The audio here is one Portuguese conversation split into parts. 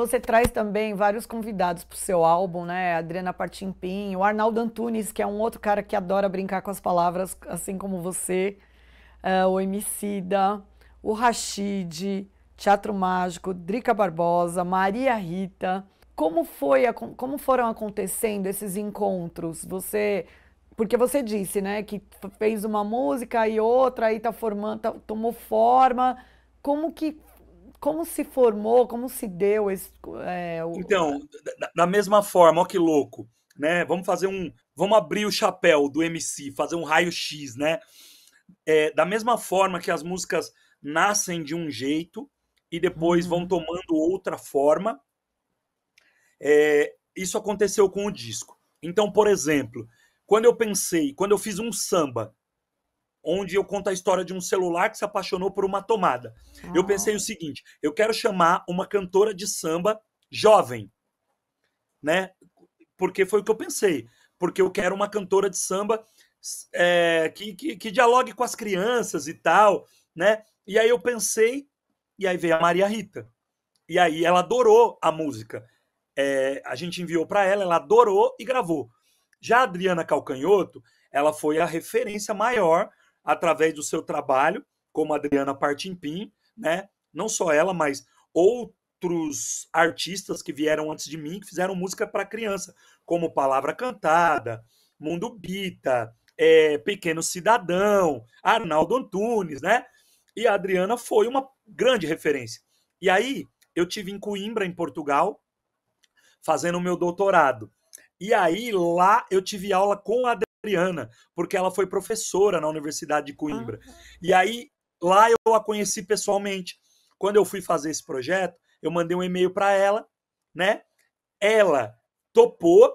Você traz também vários convidados para o seu álbum, né? Adriana Partimpim, o Arnaldo Antunes, que é um outro cara que adora brincar com as palavras, assim como você, uh, o Emicida, o Rashid, Teatro Mágico, Drica Barbosa, Maria Rita. Como foi, a, como foram acontecendo esses encontros? Você, porque você disse, né, que fez uma música e outra, aí tá formando, tá, tomou forma. Como que como se formou, como se deu esse. É, o... Então, da, da, mesma forma, ó que louco, né? Vamos fazer um. Vamos abrir o chapéu do MC, fazer um raio-x, né? É, da mesma forma que as músicas nascem de um jeito e depois uhum. vão tomando outra forma, é, isso aconteceu com o disco. Então, por exemplo, quando eu pensei, quando eu fiz um samba onde eu conto a história de um celular que se apaixonou por uma tomada. Eu ah. pensei o seguinte: eu quero chamar uma cantora de samba jovem, né? Porque foi o que eu pensei. Porque eu quero uma cantora de samba é, que, que, que dialogue com as crianças e tal, né? E aí eu pensei, e aí veio a Maria Rita. E aí ela adorou a música. É, a gente enviou para ela, ela adorou e gravou. Já a Adriana Calcanhoto, ela foi a referência maior através do seu trabalho, como a Adriana Partimpim, né? Não só ela, mas outros artistas que vieram antes de mim que fizeram música para criança, como Palavra Cantada, Mundo Bita, é, Pequeno Cidadão, Arnaldo Antunes, né? E a Adriana foi uma grande referência. E aí eu tive em Coimbra, em Portugal, fazendo o meu doutorado. E aí lá eu tive aula com a Adriana, porque ela foi professora na Universidade de Coimbra. Ah, tá. E aí, lá eu a conheci pessoalmente. Quando eu fui fazer esse projeto, eu mandei um e-mail para ela, né? Ela topou,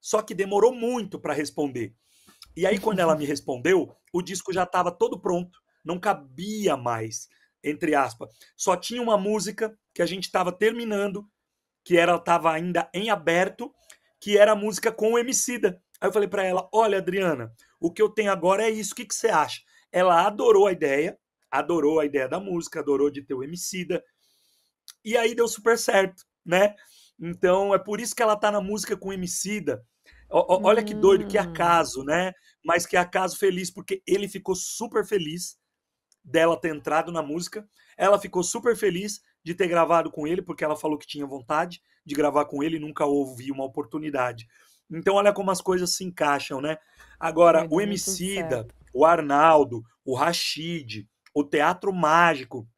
só que demorou muito para responder. E aí, quando ela me respondeu, o disco já estava todo pronto, não cabia mais, entre aspas. Só tinha uma música que a gente estava terminando, que era estava ainda em aberto, que era a música com o Emicida, Aí eu falei para ela: olha, Adriana, o que eu tenho agora é isso, o que, que você acha? Ela adorou a ideia, adorou a ideia da música, adorou de ter o Emicida, e aí deu super certo, né? Então é por isso que ela tá na música com o Emicida. O, olha que doido, que hum. acaso, né? Mas que acaso feliz, porque ele ficou super feliz dela ter entrado na música. Ela ficou super feliz de ter gravado com ele, porque ela falou que tinha vontade de gravar com ele e nunca houve uma oportunidade. Então, olha como as coisas se encaixam, né? Agora, é o Emicida, certo. o Arnaldo, o Rashid, o Teatro Mágico,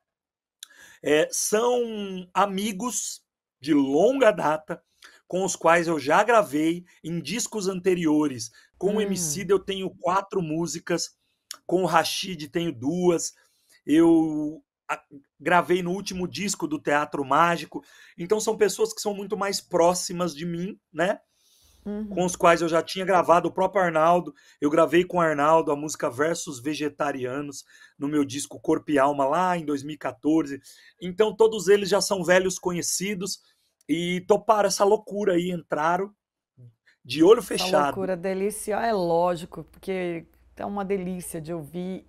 é, são amigos de longa data, com os quais eu já gravei em discos anteriores. Com hum. o Emicida hum. eu tenho quatro músicas, com o Rashid tenho duas. Eu gravei no último disco do Teatro Mágico. Então são pessoas que são muito mais próximas de mim, né? uhum. com os quais eu já tinha gravado o próprio Arnaldo. Eu gravei com o Arnaldo a música Versos Vegetarianos no meu disco Corpo e Alma lá em 2014. Então todos eles já são velhos conhecidos e toparam essa loucura aí, entraram de olho fechado. Essa loucura deliciosa, é lógico, porque é uma delícia de ouvir